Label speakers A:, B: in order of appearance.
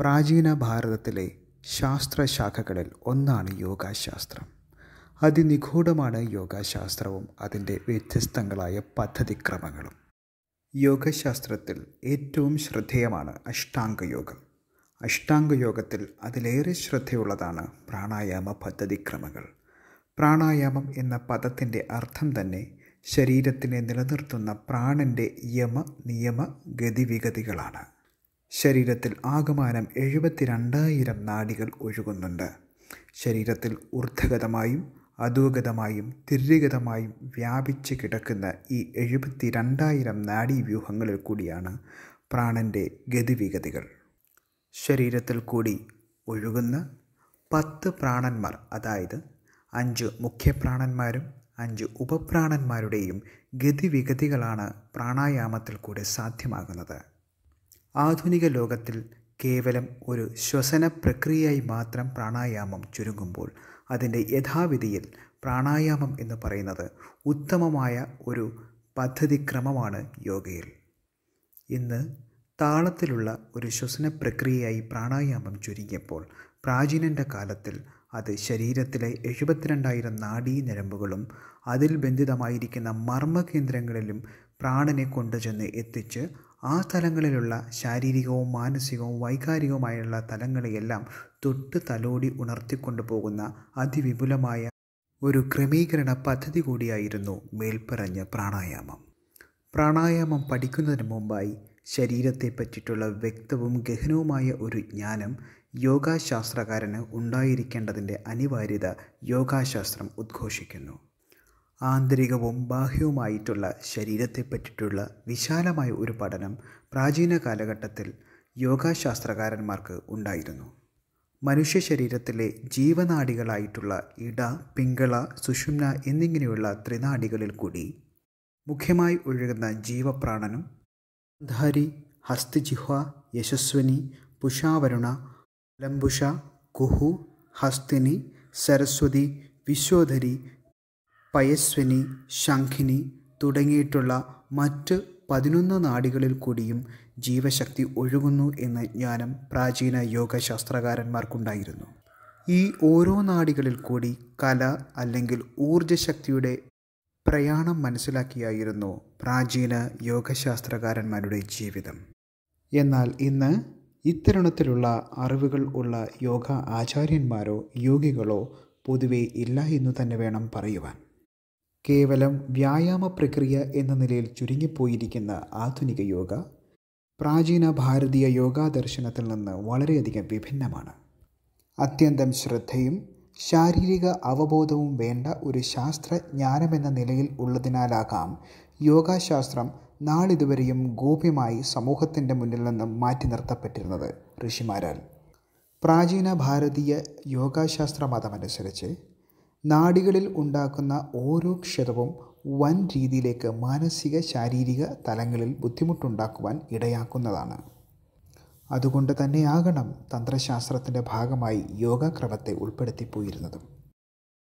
A: പ്രാചീന ഭാരതത്തിലെ ശാസ്ത്രശാഖകളിൽ ഒന്നാണ് യോഗാശാസ്ത്രം അതിനിഗൂഢമാണ് യോഗാശാസ്ത്രവും അതിൻ്റെ വ്യത്യസ്തങ്ങളായ പദ്ധതിക്രമങ്ങളും യോഗശാസ്ത്രത്തിൽ ഏറ്റവും ശ്രദ്ധേയമാണ് അഷ്ടാംഗയോഗം അഷ്ടാംഗയോഗത്തിൽ അതിലേറെ ശ്രദ്ധയുള്ളതാണ് പ്രാണായാമ പദ്ധതിക്രമങ്ങൾ പ്രാണായാമം എന്ന പദത്തിൻ്റെ അർത്ഥം തന്നെ ശരീരത്തിനെ നിലനിർത്തുന്ന പ്രാണൻ്റെ യമ നിയമ ഗതിവിഗതികളാണ് ശരീരത്തിൽ ആകമാനം എഴുപത്തിരണ്ടായിരം നാഡികൾ ഒഴുകുന്നുണ്ട് ശരീരത്തിൽ ഊർദ്ധഗതമായും അധോഗതമായും തിര്യഗതമായും വ്യാപിച്ച് കിടക്കുന്ന ഈ നാഡി നാഡീവ്യൂഹങ്ങളിൽ കൂടിയാണ് പ്രാണൻ്റെ ഗതിവിഗതികൾ ശരീരത്തിൽ കൂടി ഒഴുകുന്ന പത്ത് പ്രാണന്മാർ അതായത് അഞ്ച് മുഖ്യപ്രാണന്മാരും അഞ്ച് ഉപപ്രാണന്മാരുടെയും ഗതിവിഗതികളാണ് പ്രാണായാമത്തിൽ കൂടെ സാധ്യമാകുന്നത് ആധുനിക ലോകത്തിൽ കേവലം ഒരു ശ്വസന പ്രക്രിയയായി മാത്രം പ്രാണായാമം ചുരുങ്ങുമ്പോൾ അതിൻ്റെ യഥാവിധിയിൽ പ്രാണായാമം എന്ന് പറയുന്നത് ഉത്തമമായ ഒരു പദ്ധതിക്രമമാണ് യോഗയിൽ ഇന്ന് താളത്തിലുള്ള ഒരു ശ്വസന പ്രക്രിയയായി പ്രാണായാമം ചുരുങ്ങിയപ്പോൾ പ്രാചീനൻ്റെ കാലത്തിൽ അത് ശരീരത്തിലെ എഴുപത്തിരണ്ടായിരം നാഡീ ഞരമ്പുകളും അതിൽ ബന്ധിതമായിരിക്കുന്ന മർമ്മ കേന്ദ്രങ്ങളിലും പ്രാണനെ കൊണ്ടുചെന്ന് എത്തിച്ച് ആ തലങ്ങളിലുള്ള ശാരീരികവും മാനസികവും വൈകാരികവുമായുള്ള തലങ്ങളെയെല്ലാം തൊട്ട് തലോടി ഉണർത്തിക്കൊണ്ടു പോകുന്ന അതിവിപുലമായ ഒരു ക്രമീകരണ പദ്ധതി കൂടിയായിരുന്നു മേൽപ്പറഞ്ഞ പ്രാണായാമം പ്രാണായാമം പഠിക്കുന്നതിന് മുമ്പായി ശരീരത്തെ പറ്റിയിട്ടുള്ള വ്യക്തവും ഗഹനവുമായ ഒരു ജ്ഞാനം യോഗാശാസ്ത്രകാരന് ഉണ്ടായിരിക്കേണ്ടതിൻ്റെ അനിവാര്യത യോഗാശാസ്ത്രം ഉദ്ഘോഷിക്കുന്നു ആന്തരികവും ബാഹ്യവുമായിട്ടുള്ള ശരീരത്തെ പറ്റിയിട്ടുള്ള വിശാലമായ ഒരു പഠനം പ്രാചീന കാലഘട്ടത്തിൽ യോഗാശാസ്ത്രകാരന്മാർക്ക് ഉണ്ടായിരുന്നു മനുഷ്യ ശരീരത്തിലെ ജീവനാടികളായിട്ടുള്ള ഇട പിങ്കള സുഷുമ്ന എന്നിങ്ങനെയുള്ള ത്രിനാഡികളിൽ കൂടി മുഖ്യമായി ഒഴുകുന്ന ജീവപ്രാണനും ധാരി ഹസ്തിജിഹ യശസ്വിനി പുഷാവരുണ ലംബുഷ കുഹു ഹസ്തിനി സരസ്വതി വിശ്വോധരി പയസ്വിനി ശംഖിനി തുടങ്ങിയിട്ടുള്ള മറ്റ് പതിനൊന്ന് നാഡികളിൽ കൂടിയും ജീവശക്തി ഒഴുകുന്നു എന്ന ജ്ഞാനം പ്രാചീന യോഗശാസ്ത്രകാരന്മാർക്കുണ്ടായിരുന്നു ഈ ഓരോ നാടികളിൽ കൂടി കല അല്ലെങ്കിൽ ഊർജശക്തിയുടെ പ്രയാണം മനസ്സിലാക്കിയായിരുന്നു പ്രാചീന യോഗശാസ്ത്രകാരന്മാരുടെ ജീവിതം എന്നാൽ ഇന്ന് ഇത്തരണത്തിലുള്ള അറിവുകൾ ഉള്ള യോഗ ആചാര്യന്മാരോ യോഗികളോ പൊതുവെ ഇല്ല എന്ന് തന്നെ വേണം പറയുവാൻ കേവലം വ്യായാമ പ്രക്രിയ എന്ന നിലയിൽ ചുരുങ്ങിപ്പോയിരിക്കുന്ന ആധുനിക യോഗ പ്രാചീന ഭാരതീയ യോഗാ ദർശനത്തിൽ നിന്ന് വളരെയധികം വിഭിന്നമാണ് അത്യന്തം ശ്രദ്ധയും ശാരീരിക അവബോധവും വേണ്ട ഒരു ശാസ്ത്രജ്ഞാനമെന്ന നിലയിൽ ഉള്ളതിനാലാകാം യോഗാശാസ്ത്രം നാളിതുവരെയും ഗോപ്യമായി സമൂഹത്തിൻ്റെ മുന്നിൽ നിന്നും മാറ്റി നിർത്തപ്പെട്ടിരുന്നത് ഋഷിമാരാൽ പ്രാചീന ഭാരതീയ യോഗാശാസ്ത്ര മതമനുസരിച്ച് നാഡികളിൽ ഉണ്ടാക്കുന്ന ഓരോ ക്ഷതവും വൻ രീതിയിലേക്ക് മാനസിക ശാരീരിക തലങ്ങളിൽ ബുദ്ധിമുട്ടുണ്ടാക്കുവാൻ ഇടയാക്കുന്നതാണ് അതുകൊണ്ട് തന്നെയാകണം തന്ത്രശാസ്ത്രത്തിൻ്റെ ഭാഗമായി യോഗാക്രമത്തെ ഉൾപ്പെടുത്തിപ്പോയിരുന്നതും